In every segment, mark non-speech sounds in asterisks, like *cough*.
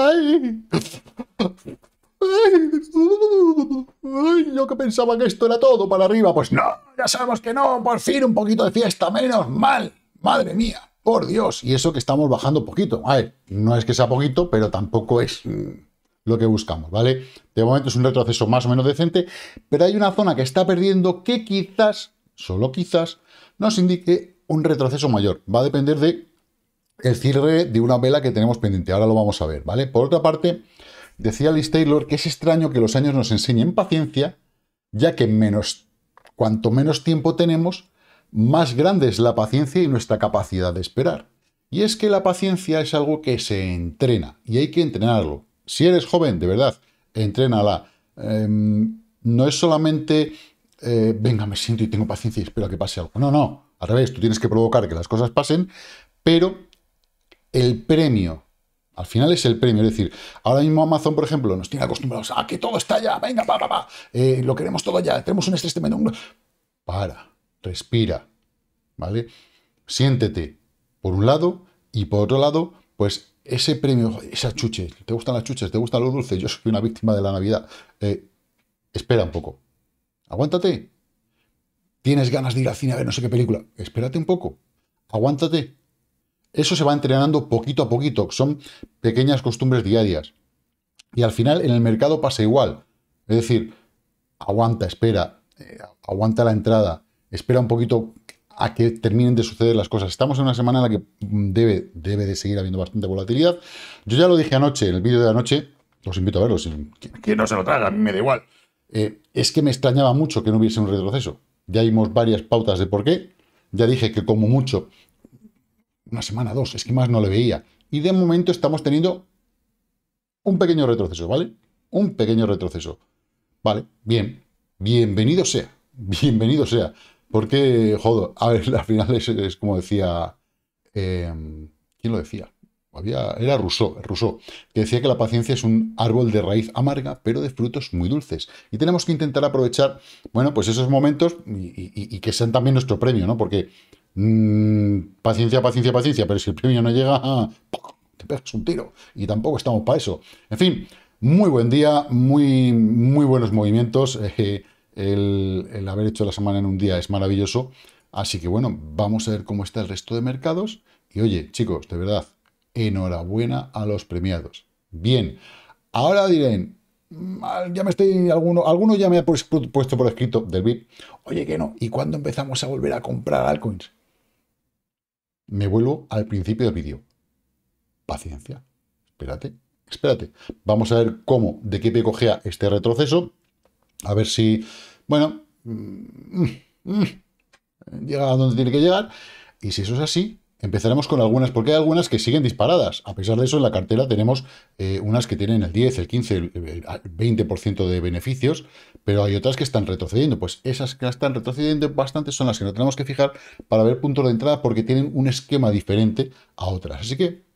¡Ay! ¡Ay! Yo que pensaba que esto era todo para arriba. Pues no, ya sabemos que no. Por fin un poquito de fiesta, menos mal. Madre mía, por Dios. Y eso que estamos bajando poquito. A ver, no es que sea poquito, pero tampoco es mm, lo que buscamos, ¿vale? De momento es un retroceso más o menos decente, pero hay una zona que está perdiendo que quizás, solo quizás, nos indique un retroceso mayor. Va a depender de el cierre de una vela que tenemos pendiente. Ahora lo vamos a ver, ¿vale? Por otra parte, decía Liz Taylor que es extraño que los años nos enseñen paciencia, ya que menos, cuanto menos tiempo tenemos, más grande es la paciencia y nuestra capacidad de esperar. Y es que la paciencia es algo que se entrena y hay que entrenarlo. Si eres joven, de verdad, entrénala. Em, no es solamente, eh, venga, me siento y tengo paciencia y espero a que pase algo. No, no, al revés, tú tienes que provocar que las cosas pasen, pero el premio. Al final es el premio. Es decir, ahora mismo Amazon, por ejemplo, nos tiene acostumbrados a que todo está ya, venga, pa, pa, pa. Eh, lo queremos todo ya, tenemos un estrés de Para, respira, ¿vale? Siéntete, por un lado, y por otro lado, pues ese premio, esas chuches, ¿te gustan las chuches? ¿Te gustan los dulces? Yo soy una víctima de la Navidad. Eh, espera un poco. Aguántate. ¿Tienes ganas de ir al cine a ver no sé qué película? Espérate un poco. Aguántate. Eso se va entrenando poquito a poquito, son pequeñas costumbres diarias. Y al final en el mercado pasa igual. Es decir, aguanta, espera, eh, aguanta la entrada, espera un poquito a que terminen de suceder las cosas. Estamos en una semana en la que debe, debe de seguir habiendo bastante volatilidad. Yo ya lo dije anoche, en el vídeo de anoche, los invito a verlo, que, no se lo traga, a mí me da igual. Eh, es que me extrañaba mucho que no hubiese un retroceso. Ya vimos varias pautas de por qué. Ya dije que como mucho una semana, dos, es que más no le veía. Y de momento estamos teniendo un pequeño retroceso, ¿vale? Un pequeño retroceso. Vale, bien. Bienvenido sea. *laughs* Bienvenido sea. Porque, jodo, a ver, *laughs* al final es, como decía... Em, ¿Quién lo decía? Había, era Rousseau, Rousseau, que decía que la paciencia es un árbol de raíz amarga, pero de frutos muy dulces. Y tenemos que intentar aprovechar, bueno, pues esos momentos y que sean también nuestro premio, ¿no? Porque Mm, paciencia, paciencia, paciencia, pero si el premio no llega, *laughs* ¡ah! te pegas un tiro. Y tampoco estamos para eso. En fin, muy buen día, muy, muy buenos movimientos. *laughs* Eh, el, haber hecho la semana en un día es maravilloso. Así que bueno, vamos a ver cómo está el resto de mercados. Y oye, chicos, de verdad, enhorabuena a los premiados. Bien, ahora diré... ya me estoy, alguno, alguno ya me ha puesto por escrito del VIP, oye que no, ¿y cuándo empezamos a volver a comprar altcoins? me vuelvo al principio del vídeo. Paciencia, espérate, espérate. Vamos a ver cómo, de qué picojea este retroceso. A ver si, bueno, mm, mm, mm, llega a donde tiene que llegar. Y si eso es así, Empezaremos con algunas, porque hay algunas que siguen disparadas. A pesar de eso, en la cartera tenemos eh, unas que tienen el 10, el 15, el 20% de beneficios, pero hay otras que están retrocediendo. Pues esas que están retrocediendo bastante son las que nos tenemos que fijar para ver puntos de entrada porque tienen un esquema diferente a otras. Así que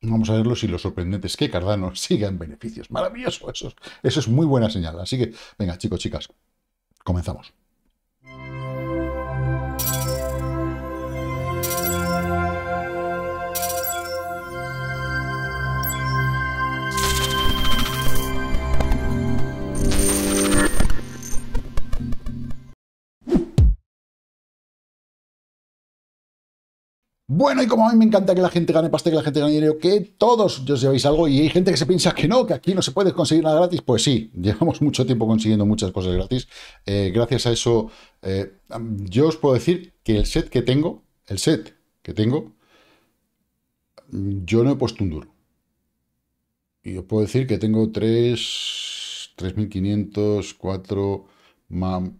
Vamos a verlo si lo sorprendente es que Cardano *laughs* siga en beneficios. Maravilloso, eso, eso es muy buena señal. Así que, venga, chicos, chicas, comenzamos. Bueno, y como a mí me encanta que la gente gane pasta, que la gente gane dinero, que todos os llevéis algo y hay gente que se piensa que no, que aquí no se puede conseguir nada gratis, pues sí, *laughs* llevamos mucho tiempo consiguiendo muchas cosas gratis. Eh, gracias a eso, eh, yo os puedo decir que el set que tengo, el set que tengo, yo no he puesto un duro. Y os puedo decir que tengo 3.500, 4, más,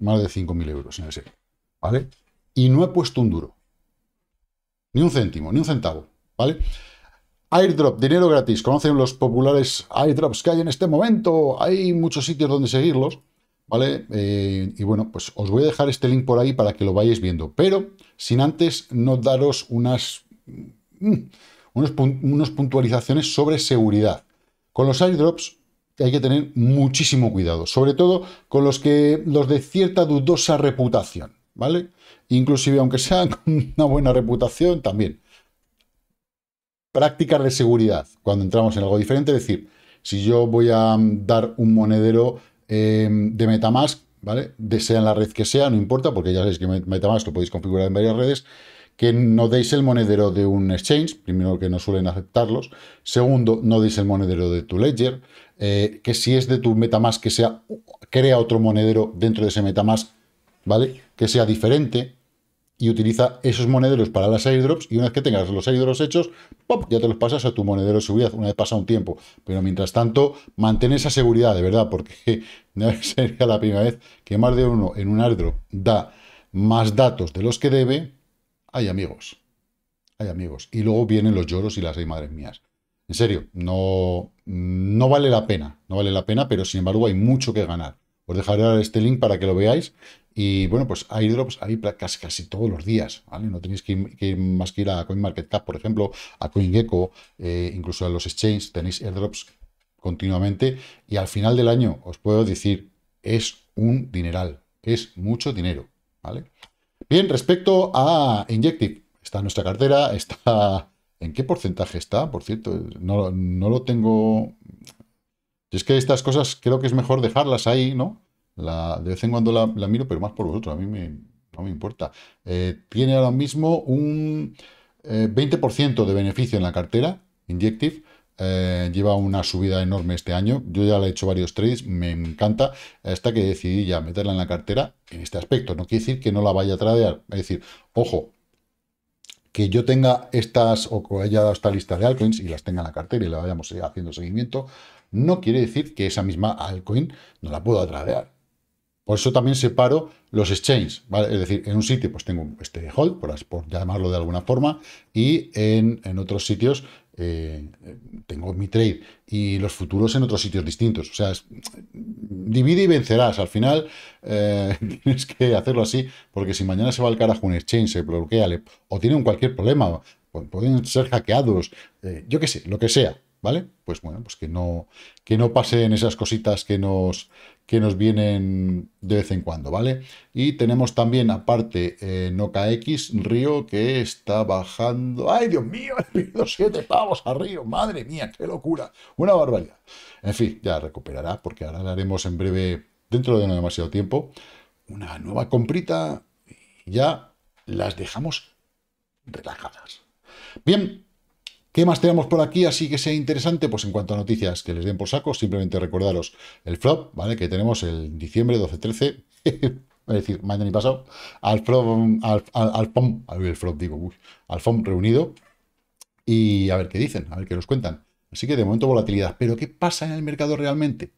más de 5.000 euros en el set, ¿vale? Y no he puesto un duro. Ni un céntimo, ni un centavo, ¿vale? Airdrop, dinero gratis. ¿Conocen los populares airdrops que hay en este momento? Hay muchos sitios donde seguirlos, ¿vale? Eh, y bueno, pues os voy a dejar este link por ahí para que lo vayáis viendo. Pero sin antes no daros unas, mm, puntualizaciones sobre seguridad. Con los airdrops hay que tener muchísimo cuidado, sobre todo con los, que, los de cierta dudosa reputación. ¿vale? Inclusive aunque sea *laughs* con una buena reputación, también. Prácticas de seguridad, cuando entramos en algo diferente, es decir, si yo voy a mm, dar un monedero em, de Metamask, ¿vale? De sea en la red que sea, no importa, porque ya sabéis que Metamask lo podéis configurar en varias redes, que no deis el monedero de un exchange, primero que no suelen aceptarlos, segundo, no deis el monedero de tu ledger, eh, que si es de tu Metamask que sea, crea otro monedero dentro de ese Metamask, ¿vale? que sea diferente y utiliza esos monederos para las airdrops y una vez que tengas los airdrops hechos, ¡pop! ya te los pasas a tu monedero de seguridad una vez pasa un tiempo. Pero mientras tanto, mantén esa seguridad, de verdad, porque no *laughs* sería la primera vez que más de uno en un airdrop da más datos de los que debe. Hay amigos, hay amigos. Y luego vienen los lloros y las hay madres mías. En serio, no, no vale la pena, no vale la pena, pero sin embargo hay mucho que ganar. Os dejaré este link para que lo veáis. Y bueno, pues hay drops ahí casi, casi todos los días, No tenéis que ir, más que ir a CoinMarketCap, por ejemplo, a CoinGecko, eh, incluso a los exchanges, tenéis airdrops continuamente. Y al final del año, os puedo decir, es un dineral, es mucho dinero, ¿vale? Bien, respecto a Injective, está nuestra cartera, *laughs* está... ¿En qué porcentaje está? Por cierto, no, no lo tengo si es que estas cosas creo que es mejor dejarlas ahí, ¿no? La, de vez en cuando la, miro, pero más por vosotros, a mí no me importa. Eh, tiene ahora mismo un 20% eh, de beneficio en la cartera, Injective. Eh, lleva una subida enorme este año. Yo ya le he hecho varios trades, me encanta. Hasta que decidí ya meterla en la cartera en este aspecto. No quiere decir que no la vaya a tradear. Es decir, ojo, que yo tenga estas o que haya dado esta lista de altcoins y las tenga en la cartera y la vayamos haciendo seguimiento, no quiere decir que esa misma altcoin no la pueda tradear. Por eso también separo los exchanges, Es decir, en un sitio pues tengo este hold, por, llamarlo de alguna forma, y en, otros sitios eh, tengo mi trade y los futuros en otros sitios distintos. O sea, divide y vencerás. Al final eh, *laughs* tienes que hacerlo así, porque si mañana se va al carajo un exchange, se bloquea, o tienen cualquier problema, pueden ser hackeados, eh, yo qué sé, lo que sea, ¿Vale? Pues bueno, pues que no, que no pasen esas cositas que nos, que nos vienen de vez en cuando, ¿vale? Y tenemos también, aparte, eh, Noca X, Río, que está bajando... ¡Ay, Dios mío! *laughs* he pedido siete pavos a Río. ¡Madre mía, qué locura! Una barbaridad. En fin, ya recuperará, porque ahora le haremos en breve, dentro de no demasiado tiempo, una nueva comprita y ya las dejamos relajadas. Bien, ¿Qué más tenemos por aquí así que sea interesante? Pues en cuanto a noticias que les den por saco, simplemente recordaros el flop, ¿vale? Que tenemos el diciembre 12-13, *laughs* es decir, mañana y pasado, al flop, al, FOM, al flop digo, al FOM reunido y a ver qué dicen, a ver qué nos cuentan. Así que de momento volatilidad. ¿Pero qué pasa en el mercado realmente?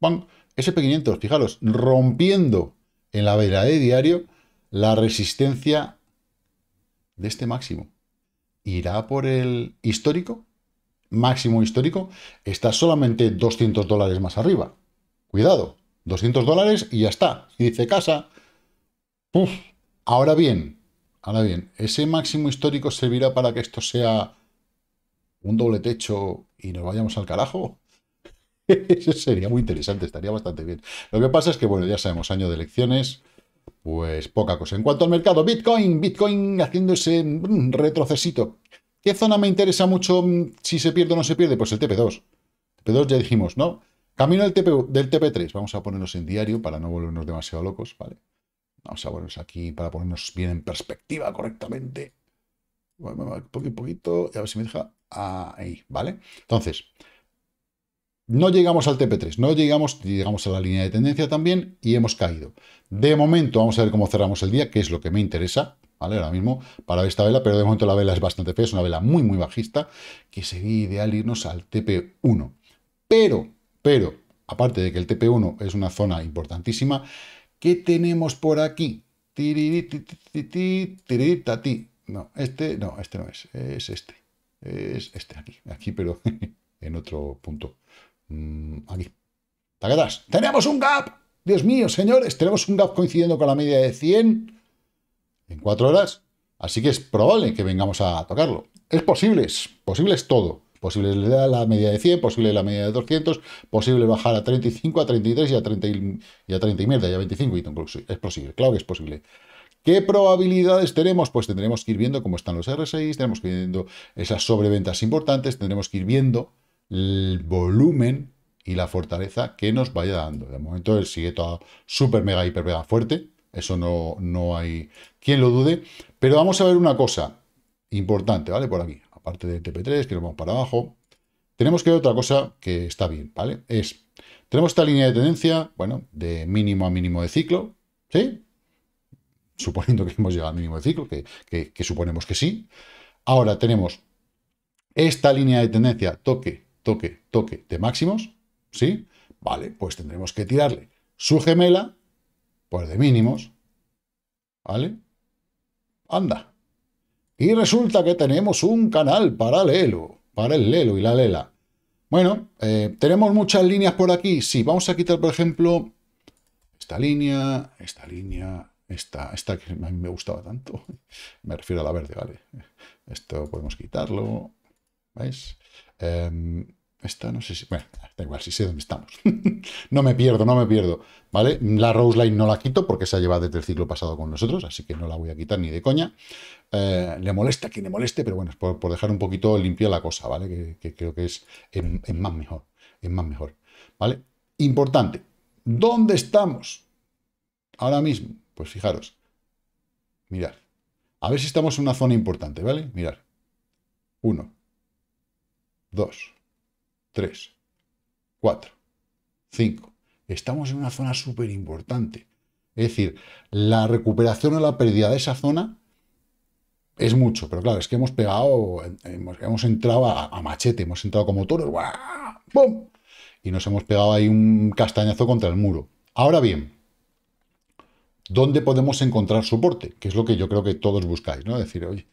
SP500, fijaros, rompiendo en la vela de diario la resistencia de este máximo irá por el histórico, máximo histórico, está solamente 200 dólares más arriba. Cuidado, 200 dólares y ya está. y dice casa, Ahora bien, ahora bien, ese máximo histórico servirá para que esto sea un doble techo y nos vayamos al carajo. *laughs* Eso sería muy interesante, estaría bastante bien. Lo que pasa es que, bueno, ya sabemos, año de elecciones, pues poca cosa. En cuanto al mercado, Bitcoin, Bitcoin haciendo ese mm, retrocesito. ¿Qué zona me interesa mucho mm, si se pierde o no se pierde? Pues el TP2. TP2 ya dijimos, ¿no? Camino del, TP, del TP3. Vamos a ponernos en diario para no volvernos demasiado locos, ¿vale? Vamos a ponernos aquí para ponernos bien en perspectiva correctamente. un poquito, poquito, a ver si me deja ahí, ¿vale? Entonces, no llegamos al TP3, no llegamos, llegamos a la línea de tendencia también y hemos caído. De momento vamos a ver cómo cerramos el día, que es lo que me interesa, ¿vale? Ahora mismo para esta vela, pero de momento la vela es bastante fea, es una vela muy, muy bajista, que sería ideal irnos al TP1. Pero, pero, aparte de que el TP1 es una zona importantísima, ¿qué tenemos por aquí? No, este no, este no es, es este. Es este aquí, aquí pero *laughs* en otro punto. Mm, aquí. ¡Tenemos un gap! Dios mío, señores, tenemos un gap coincidiendo con la media de 100 en cuatro horas. Así que es probable que vengamos a tocarlo. Es posible, es posible es todo. Posible la media de 100, posible la media de 200, posible bajar a 35, a 33 y a 30 y, a 30 y mierda, y a 25 y Es posible, claro que es posible. ¿Qué probabilidades tenemos? Pues tendremos que ir viendo cómo están los R6, tenemos que ir viendo esas sobreventas importantes, tendremos que ir viendo el volumen y la fortaleza que nos vaya dando. De momento él sigue todo súper mega hiper mega fuerte, eso no, no hay quien lo dude, pero vamos a ver una cosa importante, ¿vale? Por aquí, aparte del TP3, que lo vamos para abajo, tenemos que ver otra cosa que está bien, ¿vale? Es, tenemos esta línea de tendencia, bueno, de mínimo a mínimo de ciclo, ¿sí? Suponiendo que hemos llegado al mínimo de ciclo, que suponemos que sí. Ahora tenemos esta línea de tendencia, toque toque, toque de máximos, ¿sí? Vale, pues tendremos que tirarle su gemela, pues de mínimos, ¿vale? Anda. Y resulta que tenemos un canal paralelo, para el lelo y la lela. Bueno, eh, ¿tenemos muchas líneas por aquí? si vamos a quitar, por ejemplo, esta línea, esta línea, esta, esta que a mí me gustaba tanto. *laughs* Me refiero a la verde, ¿vale? Esto podemos quitarlo, ¿veis? Em, esta no sé si... Bueno, da igual, si sé dónde estamos. *laughs* no me pierdo, no me pierdo. ¿Vale? La Rose Line no la quito porque se ha llevado desde el ciclo pasado con nosotros, así que no la voy a quitar ni de coña. Eh, le molesta quien le moleste, pero bueno, es por, dejar un poquito limpia la cosa, ¿vale? Que, creo que es en, más mejor. Es más mejor. ¿Vale? Importante. ¿Dónde estamos? Ahora mismo. Pues fijaros. Mirad. A ver si estamos en una zona importante, ¿vale? Mirad. Uno. Dos. 3, 4, 5. Estamos en una zona súper importante. Es decir, la recuperación o la pérdida de esa zona es mucho, pero claro, es que hemos pegado, hemos, entrado a, machete, hemos entrado como toros, Y nos hemos pegado ahí un castañazo contra el muro. Ahora bien, ¿dónde podemos encontrar soporte? Que es lo que yo creo que todos buscáis, ¿no? Decir, oye,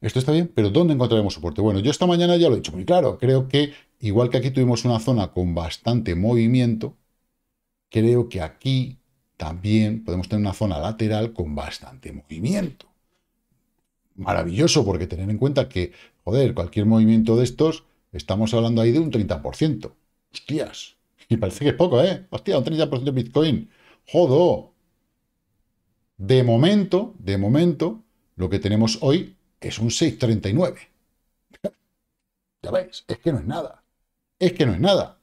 esto está bien, pero ¿dónde encontraremos soporte? Bueno, yo esta mañana ya lo he dicho muy claro. Creo que, igual que aquí tuvimos una zona con bastante movimiento, creo que aquí también podemos tener una zona lateral con bastante movimiento. Maravilloso, porque tener en cuenta que, joder, cualquier movimiento de estos, estamos hablando ahí de un 30%. Hostias, y parece que es poco, ¿eh? Hostia, un 30% de Bitcoin. Jodo. De momento, de momento, lo que tenemos hoy es un 6,39. ya veis, es que no es nada. Es que no es nada.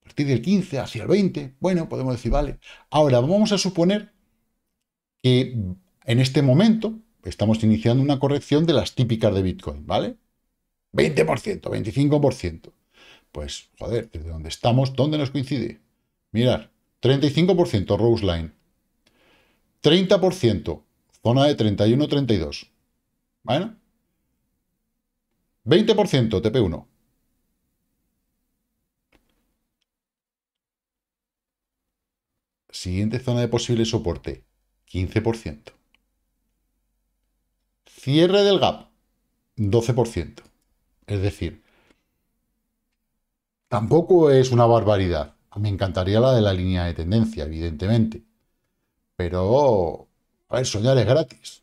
A partir del 15 hacia el 20, bueno, podemos decir, vale. Ahora, vamos a suponer que en este momento estamos iniciando una corrección de las típicas de Bitcoin, ¿vale? 20%, 25%. Pues, joder, desde donde estamos, ¿dónde nos coincide? Mirad, 35% Rose Line, 30% zona de 31-32, ¿Vale? 20% TP1. Siguiente zona de posible soporte, 15%. Cierre del gap, 12%. Es decir, tampoco es una barbaridad. Me encantaría la de la línea de tendencia, evidentemente. Pero, a ver, soñar es gratis.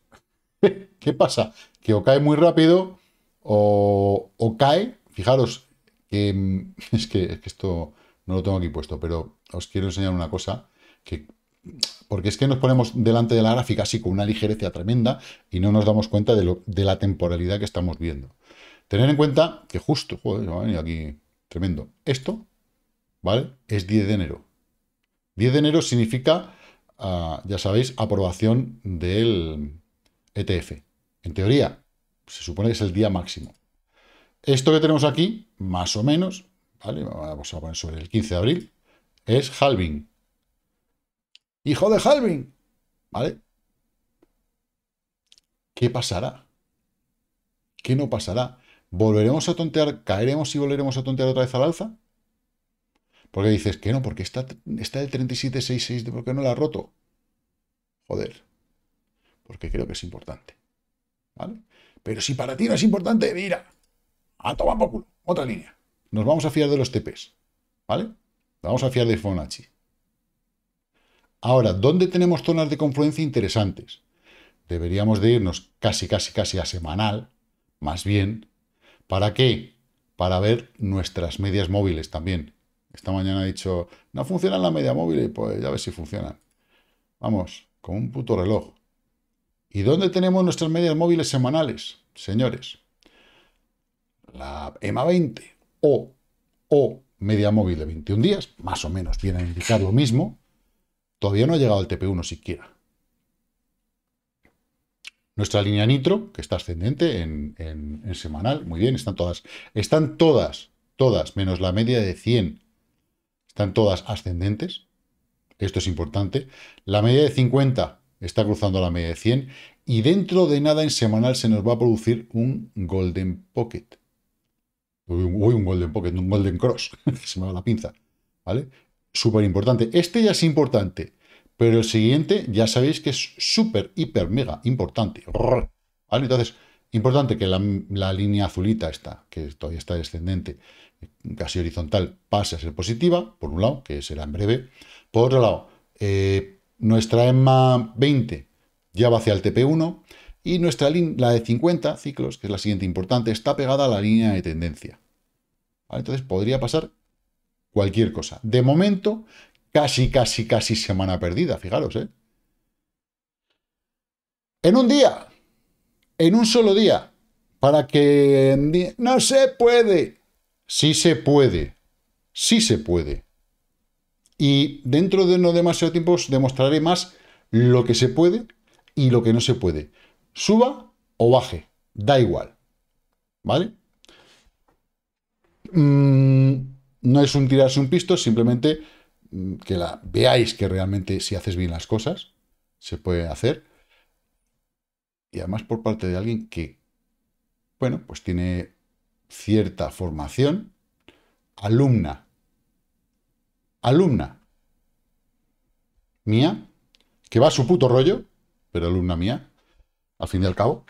*laughs* ¿Qué pasa? Que o cae muy rápido o, cae. Fijaros, *laughs* es, que, es, que, esto no lo tengo aquí puesto, pero os quiero enseñar una cosa que... Porque es que nos ponemos delante de la gráfica así con una ligereza tremenda y no nos damos cuenta de, la temporalidad que estamos viendo. Tener en cuenta que justo, joder, aquí tremendo. Esto, ¿vale? Es 10 de enero. 10 de enero significa, ah, ya sabéis, aprobación del, ETF. En teoría, se supone que es el día máximo. Esto que tenemos aquí, más o menos, ¿vale? Vamos a poner sobre el 15 de abril, es halving. ¡Hijo de halving! ¿Vale? ¿Qué pasará? ¿Qué no pasará? ¿Volveremos a tontear? ¿Caeremos y volveremos a tontear otra vez al alza? Porque dices que no, porque está, está el 37.66, ¿por qué no la ha roto? Joder porque creo que es importante. ¿Vale? Pero si para ti no es importante, mira, a tomar por culo, otra línea. Nos vamos a fiar de los TPs, ¿vale? vamos a fiar de Fonachi. Ahora, ¿dónde tenemos zonas de confluencia interesantes? Deberíamos de irnos casi, casi, casi a semanal, más bien. ¿Para qué? Para ver nuestras medias móviles también. Esta mañana he dicho, no funcionan las medias móviles, pues ya ver si funcionan. Vamos, con un puto reloj. ¿Y dónde tenemos nuestras medias móviles semanales, señores? La EMA 20 o, o media móvil de 21 días, más o menos viene a indicar lo mismo, todavía no ha llegado al TP1 siquiera. Nuestra línea nitro, que está ascendente en, en, en, semanal, muy bien, están todas, están todas, todas, menos la media de 100, están todas ascendentes. Esto es importante. La media de 50 Está cruzando la media de 100 y dentro de nada en semanal se nos va a producir un Golden Pocket. Uy, un Golden Pocket, un Golden Cross. *laughs* se me va la pinza. ¿Vale? Súper importante. Este ya es importante, pero el siguiente ya sabéis que es súper, hiper, mega importante. ¿Vale? Entonces, importante que la, línea azulita está, que todavía está descendente, casi horizontal, pase a ser positiva, por un lado, que será en breve. Por otro lado, eh, nuestra EMMA 20 ya va hacia el TP1 y nuestra la de 50 ciclos, que es la siguiente importante, está pegada a la línea de tendencia. Entonces podría pasar cualquier cosa. De momento, casi, casi, casi semana perdida, fijaros, ¿eh? En un día, en un solo día, para que... No se puede. Sí se puede, sí se puede. Y dentro de no demasiado tiempo os demostraré más lo que se puede y lo que no se puede. Suba o baje, da igual. ¿Vale? Mm, no es un tirarse un pisto, simplemente mm, que la, veáis que realmente si haces bien las cosas, se puede hacer. Y además por parte de alguien que, bueno, pues tiene cierta formación alumna alumna mía, que va a su puto rollo, pero alumna mía, al fin y al cabo.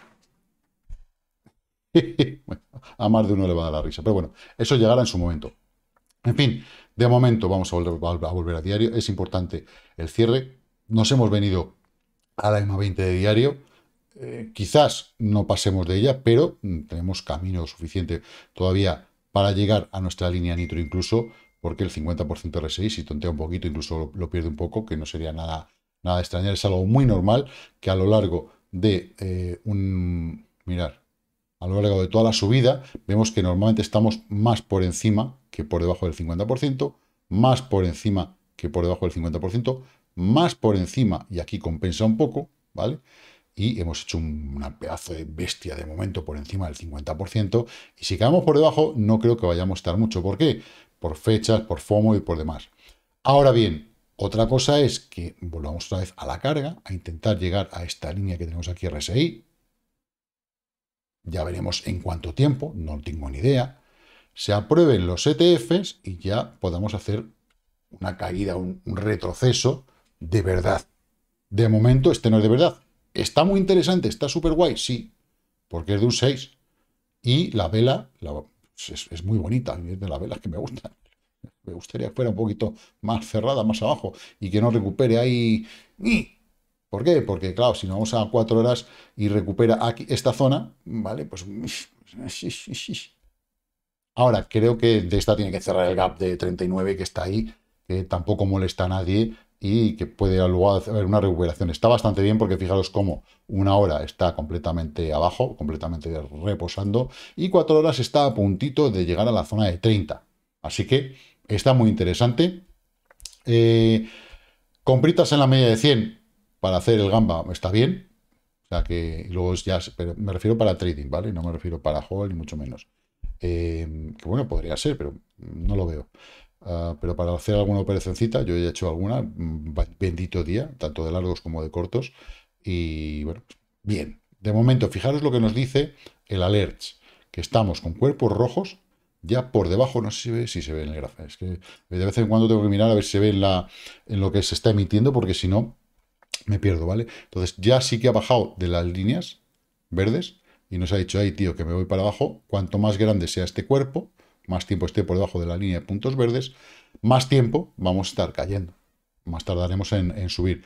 *laughs* a más de uno le va a dar la risa, pero bueno, eso llegará en su momento. En fin, de momento vamos a volver, a volver a diario. Es importante el cierre. Nos hemos venido a la m 20 de diario. Eh, quizás no pasemos de ella, pero mm, tenemos camino suficiente todavía para llegar a nuestra línea nitro incluso porque el 50% RSI, si tontea un poquito, incluso lo, pierde un poco, que no sería nada, nada extrañar, es algo muy normal que a lo largo de eh, un... mirar, a lo largo de toda la subida, vemos que normalmente estamos más por encima que por debajo del 50%, más por encima que por debajo del 50%, más por encima, y aquí compensa un poco, ¿vale? Y hemos hecho un, pedazo de bestia de momento por encima del 50%, y si quedamos por debajo, no creo que vayamos a estar mucho. ¿Por qué? por fechas, por FOMO y por demás. Ahora bien, otra cosa es que volvamos otra vez a la carga, a intentar llegar a esta línea que tenemos aquí RSI. Ya veremos en cuánto tiempo, no tengo ni idea. Se aprueben los ETFs y ya podamos hacer una caída, un, retroceso de verdad. De momento este no es de verdad. Está muy interesante, está súper guay, sí, porque es de un 6. Y la vela, la es, muy bonita, es de las velas que me gustan. *laughs* Me gustaría que fuera un poquito más cerrada, más abajo, y que no recupere ahí... ¿Por qué? Porque, claro, si nos vamos a cuatro horas y recupera aquí esta zona, ¿vale? Pues... *laughs* Ahora, creo que de esta tiene que cerrar el gap de 39 que está ahí, que tampoco molesta a nadie y que puede luego haber una recuperación. Está bastante bien porque fijaros cómo una hora está completamente abajo, completamente reposando, y cuatro horas está a puntito de llegar a la zona de 30. Así que está muy interesante. Eh, compritas en la media de 100 para hacer el gamba está bien. O sea que luego ya, me refiero para trading, ¿vale? No me refiero para Hall ni mucho menos. Eh, que bueno, podría ser, pero no lo veo. Ah, pero para hacer alguna operacioncita, yo he hecho alguna, mm, bendito día, tanto de largos como de cortos. Y bueno, bien. De momento, fijaros lo que nos dice el alert, que estamos con cuerpos rojos, ya por debajo, no sé si, ve, si se ve en el gráfico. Es que de vez en cuando tengo que mirar a ver si se ve en, la, en lo que se está emitiendo, porque si no, me pierdo, ¿vale? Entonces ya sí que ha bajado de las líneas verdes y nos ha dicho, ahí, tío, que me voy para abajo. Cuanto más grande sea este cuerpo, más tiempo esté por debajo de la línea de puntos verdes, más tiempo vamos a estar cayendo. Más tardaremos en, subir.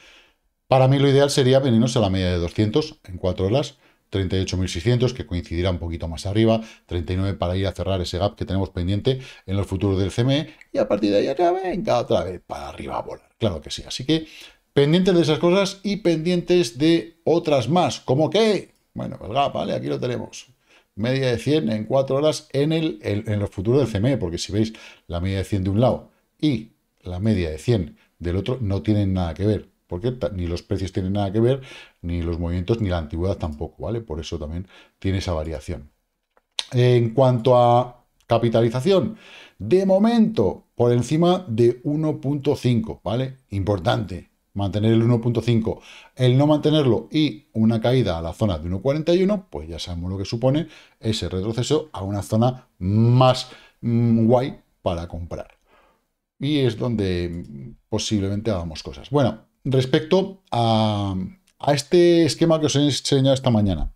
Para mí lo ideal sería venirnos a la media de 200 en 4 horas, 38.600 que coincidirá un poquito más arriba, 39 para ir a cerrar ese gap que tenemos pendiente en los futuros del CME y a partir de ahí ya venga otra vez para arriba a volar. Claro que sí. Así que pendientes de esas cosas y pendientes de otras más. ¿Cómo que? Bueno, el pues gap, ¿vale? Aquí lo tenemos media de 100 en 4 horas en, el, en los futuros del CME, porque si veis la media de 100 de un lado y la media de 100 del otro no tienen nada que ver, porque ni los precios tienen nada que ver, ni los movimientos, ni la antigüedad tampoco, ¿vale? Por eso también tiene esa variación. En cuanto a capitalización, de momento por encima de 1.5, ¿vale? Importante, mantener el 1.5, el no mantenerlo y una caída a la zona de 1.41, pues ya sabemos lo que supone ese retroceso a una zona más mm, guay para comprar. Y es donde posiblemente hagamos cosas. Bueno, respecto a, a este esquema que os he enseñado esta mañana.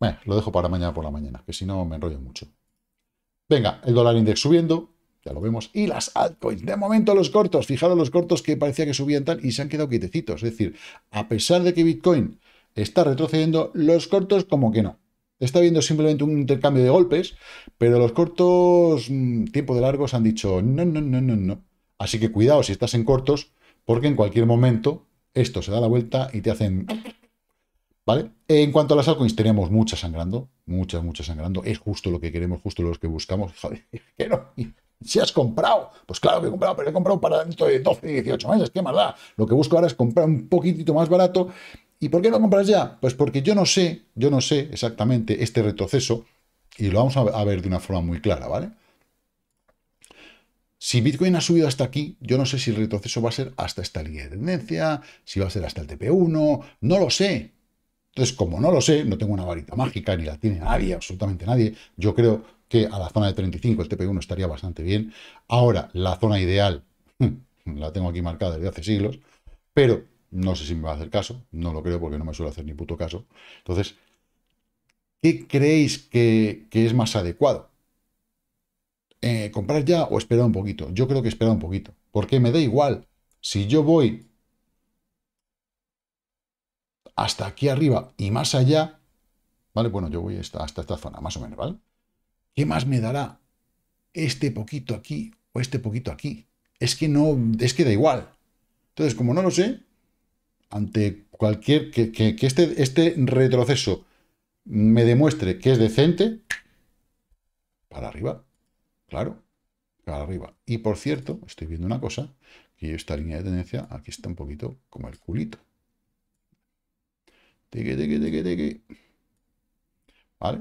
Bueno, lo dejo para mañana por la mañana, que si no me enrollo mucho. Venga, el dólar index subiendo, ya lo vemos. Y las altcoins, de momento los cortos, fijaros los cortos que parecía que subían tan y se han quedado quietecitos. Es decir, a pesar de que Bitcoin está retrocediendo, los cortos como que no. Está habiendo simplemente un intercambio de golpes, pero los cortos mm, tiempo de largos han dicho no, no, no, no, no. Así que cuidado si estás en cortos, porque en cualquier momento esto se da la vuelta y te hacen... ¿Vale? En cuanto a las altcoins, tenemos muchas sangrando, muchas, muchas sangrando. Es justo lo que queremos, justo lo que buscamos. *laughs* Joder, que no, si has comprado, pues claro que he comprado, pero he comprado para dentro de 12, 18 meses, qué maldad. Lo que busco ahora es comprar un poquitito más barato. ¿Y por qué no compras ya? Pues porque yo no sé, yo no sé exactamente este retroceso y lo vamos a ver de una forma muy clara, ¿vale? Si Bitcoin ha subido hasta aquí, yo no sé si el retroceso va a ser hasta esta línea de tendencia, si va a ser hasta el TP1, no lo sé, entonces, como no lo sé, no tengo una varita mágica, ni la tiene nadie, absolutamente nadie, yo creo que a la zona de 35 el TP1 estaría bastante bien. Ahora, la zona ideal, hmm, la tengo aquí marcada desde hace siglos, pero no sé si me va a hacer caso, no lo creo porque no me suele hacer ni puto caso. Entonces, ¿qué creéis que, es más adecuado? Eh, ¿Comprar ya o esperar un poquito? Yo creo que esperar un poquito, porque me da igual. Si yo voy hasta aquí arriba y más allá, ¿vale? Bueno, yo voy hasta, esta zona, más o menos, ¿vale? ¿Qué más me dará este poquito aquí o este poquito aquí? Es que no, es que da igual. Entonces, como no lo sé, ante cualquier, que, este, este retroceso me demuestre que es decente, para arriba, claro, para arriba. Y por cierto, estoy viendo una cosa, que esta línea de tendencia aquí está un poquito como el culito. ¿Vale?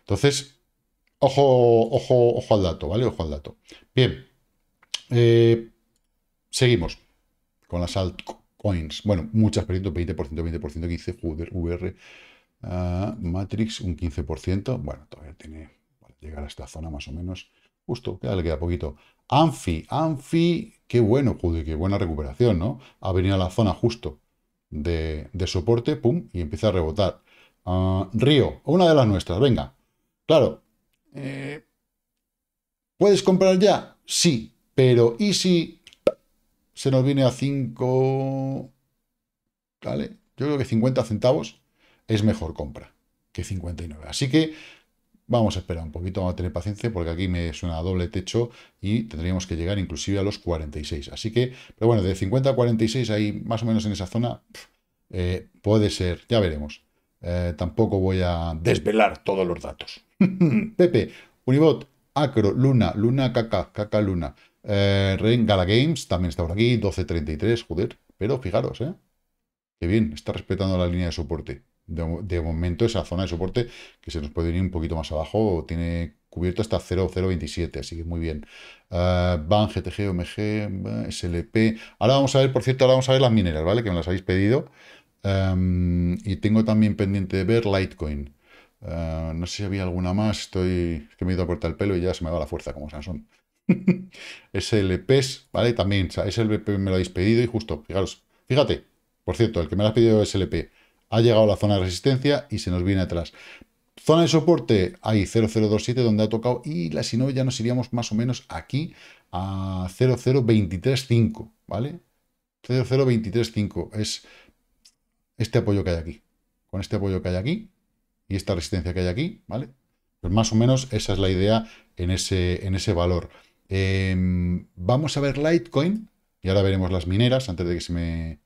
Entonces, ojo, ojo, al dato, ¿vale? Ojo al dato. Bien. Eh, seguimos con las altcoins. Bueno, muchas, perdiendo, 20%, 20%, 15%, joder, VR, ah, Matrix, un 15%. Bueno, todavía tiene, llegar a esta zona más o menos. Justo, ya le queda poquito. Anfi, Anfi, qué bueno, joder, qué buena recuperación, ¿no? Ha venido a la zona justo de, soporte, pum, y empieza a rebotar. Ah, Río, una de las nuestras, venga. Claro. Eh, ¿Puedes comprar ya? Sí, pero ¿y si se nos viene a 5... ¿Vale? Yo creo que 50 centavos es mejor compra que 59. Así que Vamos a esperar un poquito, vamos a tener paciencia porque aquí me suena doble techo y tendríamos que llegar inclusive a los 46. Así que, pero bueno, de 50 a 46 ahí más o menos en esa zona eh, puede ser, ya veremos. Eh, tampoco voy a desvelar todos los datos. *laughs* Pepe, Unibot, Acro, Luna, Luna, Caca, Caca, Luna. Eh, Ren Gala Games también está por aquí, 12.33, joder. Pero fijaros, ¿eh? Qué bien, está respetando la línea de soporte. De, momento esa zona de soporte que se nos puede venir un poquito más abajo tiene cubierto hasta 0,027, así que muy bien. BAN, ah, GTG, OMG, SLP. Ahora vamos a ver, por cierto, ahora vamos a ver las mineras, ¿vale? Que me las habéis pedido. y tengo también pendiente de ver Litecoin. Ah, no sé si había alguna más, estoy que me he ido a cortar el pelo y ya se me va la fuerza como son SLPs, *laughs* ¿vale? También, o sea, SLP me lo habéis pedido y justo, fijaros, fíjate, por cierto, el que me lo has pedido SLP, ha llegado la zona de resistencia y se nos viene atrás. Zona de soporte, hay 0027 donde ha tocado y la, si no ya nos iríamos más o menos aquí a 00235, ¿vale? 00235 es este apoyo que hay aquí. Con este apoyo que hay aquí y esta resistencia que hay aquí, ¿vale? Pues más o menos esa es la idea en ese, en ese valor. Em, vamos a ver Litecoin y ahora veremos las mineras antes de que se me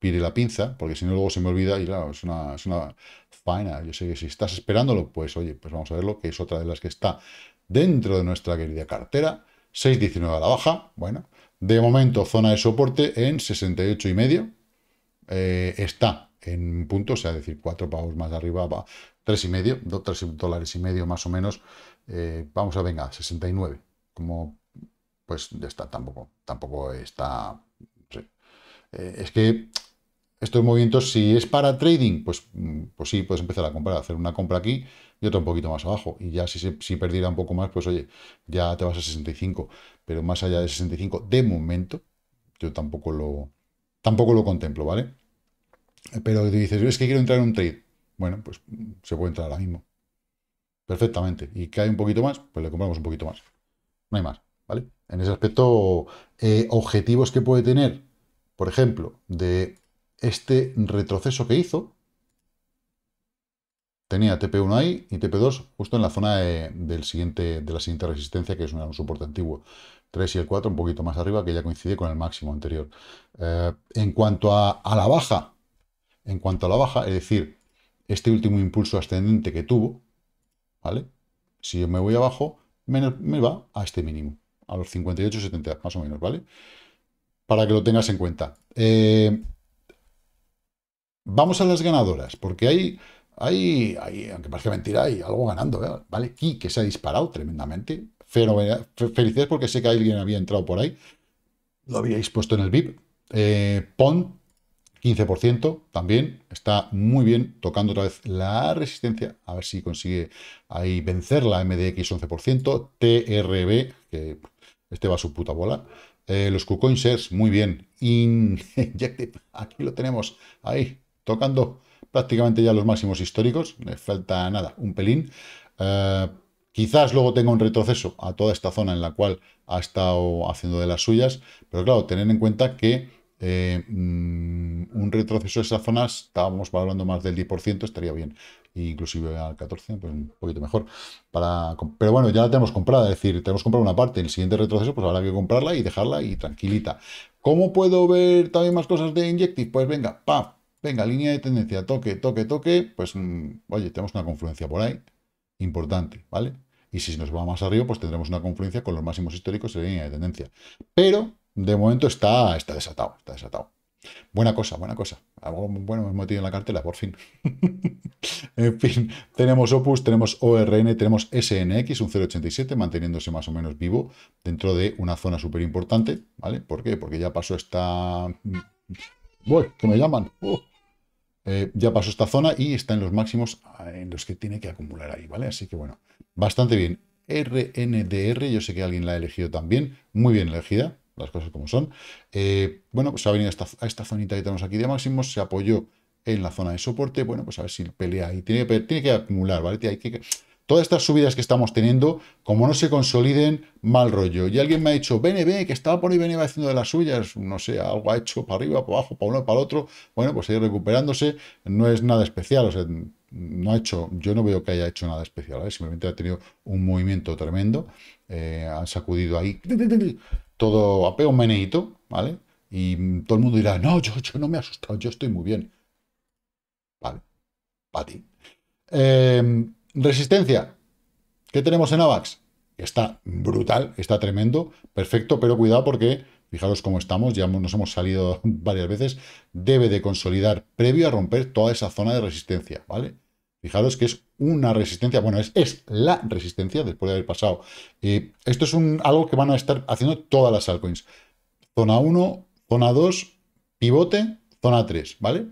pide la pinza, porque si no luego se me olvida y claro, es una, es faena. Yo sé que si estás esperándolo, pues oye, pues vamos a verlo, que es otra de las que está dentro de nuestra querida cartera. 6.19 a la baja, bueno, de momento zona de soporte en 68 y medio. Eh, está en punto, o sea, decir, cuatro pavos más arriba, va, 3 y medio, 3 dólares y medio más o menos. Eh, vamos a, venga, 69. Como, pues ya está, tampoco, tampoco está... Eh, es que estos movimientos, si es para trading, pues, mm, pues sí, puedes empezar a comprar, hacer una compra aquí y otra un poquito más abajo. Y ya si, si perdiera un poco más, pues oye, ya te vas a 65. Pero más allá de 65, de momento, yo tampoco lo, tampoco lo contemplo, ¿vale? Pero te dices, es que quiero entrar en un trade. Bueno, pues mm, se puede entrar ahora mismo. Perfectamente. Y que hay un poquito más, pues le compramos un poquito más. No hay más, ¿vale? En ese aspecto, eh, objetivos que puede tener, por ejemplo, de este retroceso que hizo. Tenía TP1 ahí y TP2 justo en la zona de, del siguiente, de la siguiente resistencia, que es un soporte antiguo. 3 y el 4 un poquito más arriba, que ya coincide con el máximo anterior. Eh, en cuanto a, la baja, en cuanto a la baja, es decir, este último impulso ascendente que tuvo, ¿vale? Si yo me voy abajo, me, va a este mínimo, a los 70, más o menos, ¿vale? Para que lo tengas en cuenta. Eh, Vamos a las ganadoras, porque hay, hay, hay aunque parezca mentira, hay algo ganando, ¿eh? ¿vale? Ki, que se ha disparado tremendamente. Felicidades porque sé que alguien había entrado por ahí. Lo habíais puesto en el VIP. Eh, Pon, 15% también. Está muy bien tocando otra vez la resistencia. A ver si consigue ahí vencer la MDX 11%. TRB, que este va a su puta bola. Eh, los KuCoin muy bien. Injective, *laughs* aquí lo tenemos. Ahí, tocando prácticamente ya los máximos históricos, le falta nada, un pelín. Eh, quizás luego tenga un retroceso a toda esta zona en la cual ha estado haciendo de las suyas, pero claro, tener en cuenta que eh, mm, un retroceso de esa zona, estábamos hablando más del 10%, estaría bien, inclusive al 14%, pues un poquito mejor. Para, pero bueno, ya la tenemos comprada, es decir, tenemos comprado una parte, el siguiente retroceso pues habrá que comprarla y dejarla y tranquilita. ¿Cómo puedo ver también más cosas de Injective? Pues venga, pa, Venga, línea de tendencia, toque, toque, toque, pues, mm, oye, tenemos una confluencia por ahí, importante, ¿vale? Y si nos va más arriba, pues tendremos una confluencia con los máximos históricos de línea de tendencia. Pero, de momento, está, está desatado, está desatado. Buena cosa, buena cosa. Algo bueno hemos metido en la cartela, por fin. *laughs* en fin, tenemos Opus, tenemos ORN, tenemos SNX, un 0.87, manteniéndose más o menos vivo dentro de una zona súper importante, ¿vale? ¿Por qué? Porque ya pasó esta... Voy, mm, que me llaman. Eh, ya pasó esta zona y está en los máximos eh, en los que tiene que acumular ahí, ¿vale? Así que bueno, bastante bien. RNDR, yo sé que alguien la ha elegido también, muy bien elegida, las cosas como son. Eh, bueno, pues ha venido a esta, a esta zonita que tenemos aquí de máximos, se apoyó en la zona de soporte, bueno, pues a ver si pelea ahí, tiene que, tiene que acumular, ¿vale? Hay que todas estas subidas que estamos teniendo, como no se consoliden, mal rollo. Y alguien me ha dicho, BNB, que estaba por ahí BNB haciendo de las suyas, no sé, algo ha hecho para arriba, para abajo, para uno, para el otro. Bueno, pues ahí recuperándose, no es nada especial, o sea, no ha hecho, yo no veo que haya hecho nada especial, ¿eh? simplemente ha tenido un movimiento tremendo, eh, han sacudido ahí todo a peo meneito, ¿vale? Y todo el mundo dirá, no, yo, yo no me he asustado, yo estoy muy bien. Vale, para ti. Eh, Resistencia. ¿Qué tenemos en AVAX? Está brutal, está tremendo, perfecto, pero cuidado porque, fijaros cómo estamos, ya nos hemos salido *laughs* varias veces, debe de consolidar previo a romper toda esa zona de resistencia, ¿vale? Fijaros que es una resistencia, bueno, es, la resistencia después de haber pasado. Eh, esto es un, algo que van a estar haciendo todas las altcoins. Zona 1, zona 2, pivote, zona 3, ¿vale?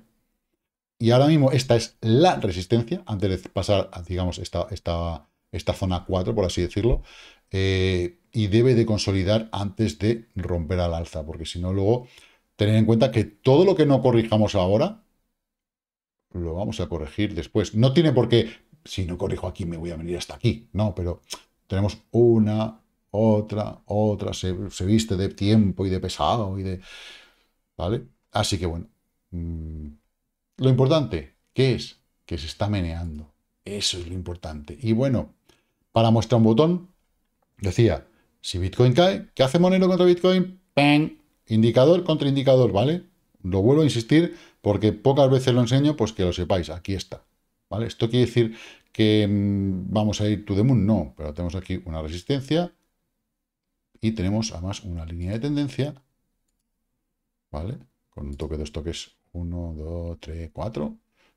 Y ahora mismo esta es la resistencia, antes de pasar a, digamos, esta, esta, esta zona 4, por así decirlo, eh, y debe de consolidar antes de romper al alza, porque si no luego, tener en cuenta que todo lo que no corrijamos ahora, lo vamos a corregir después. No tiene por qué, si no corrijo aquí, me voy a venir hasta aquí, no, pero tenemos una, otra, otra, se, viste de tiempo y de pesado y de... ¿Vale? Así que bueno... Mm, lo importante, ¿qué es? Que se está meneando. Eso es lo importante. Y bueno, para mostrar un botón, decía, si Bitcoin cae, ¿qué hace Monero contra Bitcoin? ¡Pen! Indicador contra indicador, ¿vale? Lo vuelvo a insistir porque pocas veces lo enseño, pues que lo sepáis, aquí está. ¿Vale? Esto quiere decir que mm, vamos a ir to the moon, no, pero tenemos aquí una resistencia y tenemos además una línea de tendencia, ¿vale? Con un toque de esto que es 1, 2, 3, 4,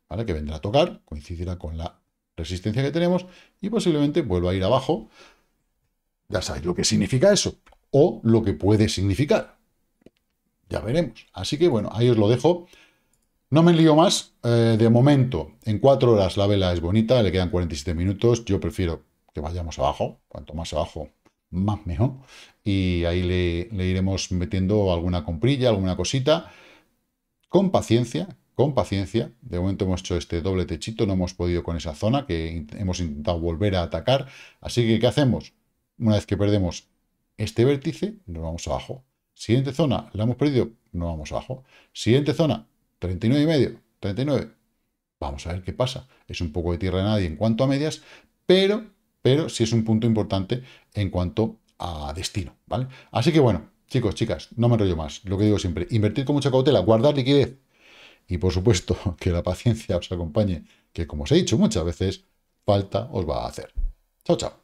¿vale? Que vendrá a tocar, coincidirá con la resistencia que tenemos y posiblemente vuelva a ir abajo. Ya sabéis lo que significa eso o lo que puede significar. Ya veremos. Así que bueno, ahí os lo dejo. No me lío más. Eh, de momento, en cuatro horas la vela es bonita, le quedan 47 minutos. Yo prefiero que vayamos abajo. Cuanto más abajo, más mejor. Y ahí le iremos metiendo alguna comprilla, alguna cosita con paciencia, con paciencia. De momento hemos hecho este doble techito, no hemos podido con esa zona que hemos intentado volver a atacar. Así que, ¿qué hacemos? Una vez que perdemos este vértice, nos vamos abajo. Siguiente zona, la hemos perdido, nos vamos abajo. Siguiente zona, 39,5, y medio, 39. Vamos a ver qué pasa. Es un poco de tierra de nadie en cuanto a medias, pero, pero sí es un punto importante en cuanto a destino, ¿vale? Así que bueno, Chicos, chicas, no me enrollo más. Lo que digo siempre, invertir con mucha cautela, guardar liquidez. Y por supuesto, *laughs* que la paciencia os acompañe, que como os he dicho muchas veces, falta os va a hacer. Chao, chao.